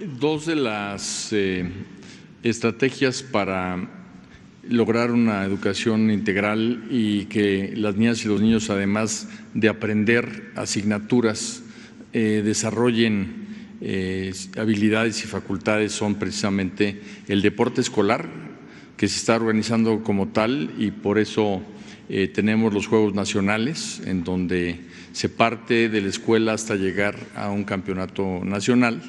Dos de las eh, estrategias para lograr una educación integral y que las niñas y los niños, además de aprender asignaturas, eh, desarrollen eh, habilidades y facultades son precisamente el deporte escolar, que se está organizando como tal y por eso tenemos los Juegos Nacionales, en donde se parte de la escuela hasta llegar a un campeonato nacional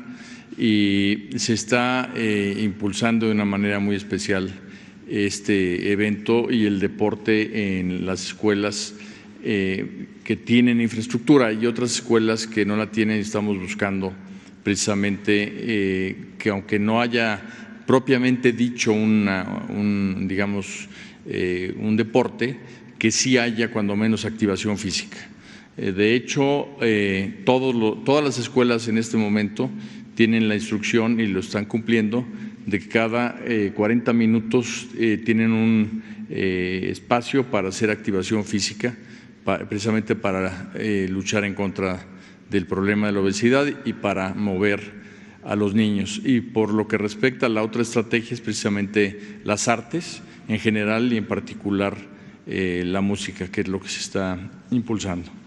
y se está eh, impulsando de una manera muy especial este evento y el deporte en las escuelas eh, que tienen infraestructura y otras escuelas que no la tienen estamos buscando precisamente eh, que aunque no haya propiamente dicho un digamos un deporte que sí haya cuando menos activación física eh, de hecho, eh, todas las escuelas en este momento tienen la instrucción y lo están cumpliendo de que cada 40 eh, minutos tienen un espacio para hacer activación física, precisamente para luchar en contra del problema de la obesidad y para mover a los niños. Y por lo que respecta a la otra estrategia es precisamente las artes en general y en particular la música, que es lo que se está impulsando.